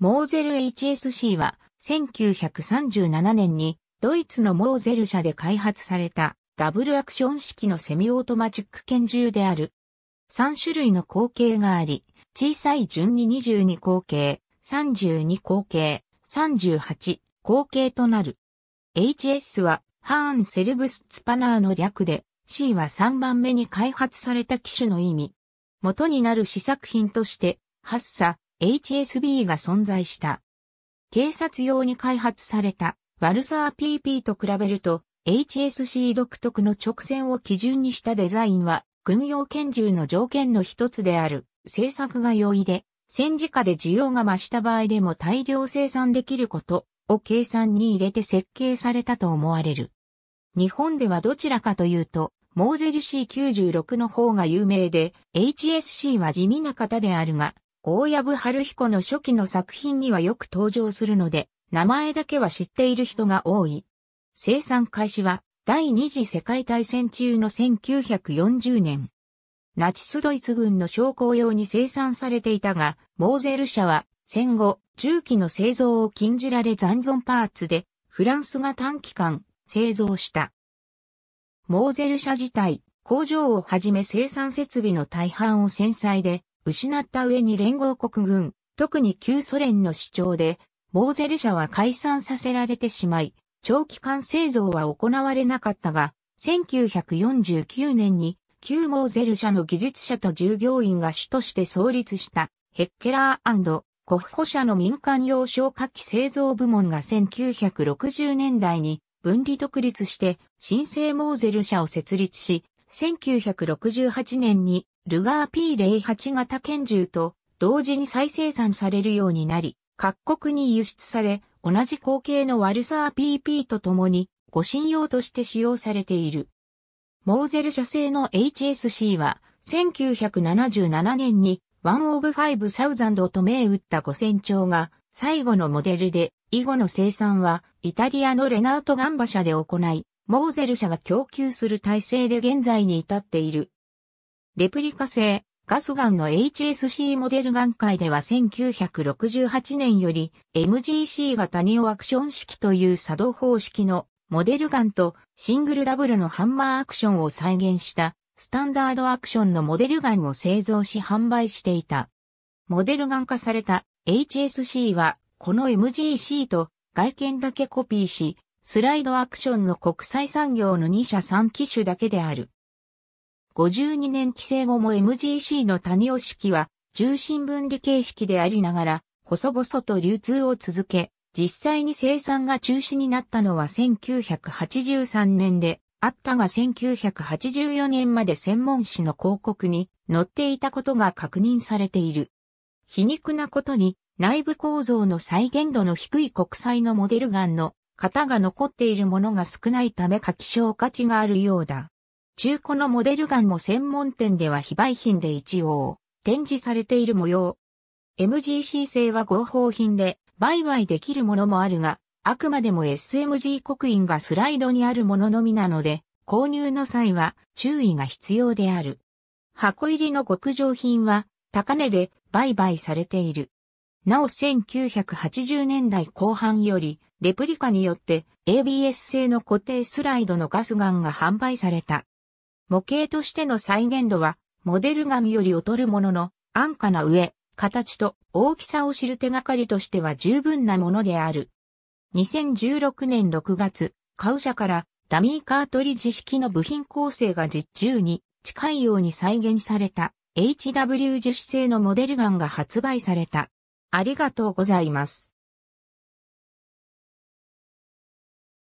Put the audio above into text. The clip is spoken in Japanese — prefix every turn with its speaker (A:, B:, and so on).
A: モーゼル HSC は1937年にドイツのモーゼル社で開発されたダブルアクション式のセミオートマチック拳銃である。3種類の口径があり、小さい順に22口径、32口径、38口径となる。HS はハーン・セルブス・ツパナーの略で、C は3番目に開発された機種の意味。元になる試作品として、ハッサ、HSB が存在した。警察用に開発されたワルサー PP と比べると HSC 独特の直線を基準にしたデザインは軍用拳銃の条件の一つである製作が容易で戦時下で需要が増した場合でも大量生産できることを計算に入れて設計されたと思われる。日本ではどちらかというとモーゼル C96 の方が有名で HSC は地味な方であるが大藪春彦の初期の作品にはよく登場するので、名前だけは知っている人が多い。生産開始は第二次世界大戦中の1940年。ナチスドイツ軍の将校用に生産されていたが、モーゼル社は戦後、銃器の製造を禁じられ残存パーツで、フランスが短期間製造した。モーゼル社自体、工場をはじめ生産設備の大半を戦災で失った上に連合国軍、特に旧ソ連の主張で、モーゼル社は解散させられてしまい、長期間製造は行われなかったが、1949年に旧モーゼル社の技術者と従業員が主として創立したヘッケラーコフホ社の民間用消火器製造部門が1960年代に分離独立して新生モーゼル社を設立し、1968年にルガー P08 型拳銃と同時に再生産されるようになり、各国に輸出され、同じ口径のワルサー PP と共に護身用として使用されている。モーゼル社製の HSC は1977年にワンオブファイブサウザンドと銘打った5000丁が最後のモデルで以後の生産はイタリアのレナートガンバ社で行いモーゼル社が供給する体制で現在に至っている。レプリカ製、ガスガンの HSC モデルガン界では1968年より MGC 型ニオアクション式という作動方式のモデルガンとシングルダブルのハンマーアクションを再現したスタンダードアクションのモデルガンを製造し販売していた。モデルガン化された HSC はこの MGC と外見だけコピーしスライドアクションの国際産業の2社3機種だけである。52年規制後も MGC の谷尾式は重心分離形式でありながら細々と流通を続け、実際に生産が中止になったのは1983年であったが1984年まで専門誌の広告に載っていたことが確認されている。皮肉なことに内部構造の再現度の低い国際のモデルガンの型が残っているものが少ないため書き消価値があるようだ。中古のモデルガンも専門店では非売品で一応展示されている模様。MGC 製は合法品で売買できるものもあるが、あくまでも SMG 刻印がスライドにあるもののみなので、購入の際は注意が必要である。箱入りの極上品は高値で売買されている。なお1980年代後半より、レプリカによって ABS 製の固定スライドのガスガンが販売された。模型としての再現度は、モデルガンより劣るものの、安価な上、形と大きさを知る手がかりとしては十分なものである。2016年6月、カウ社からダミーカートリッジ式の部品構成が実中に近いように再現された HW 樹脂製のモデルガンが発売された。ありがとうございます。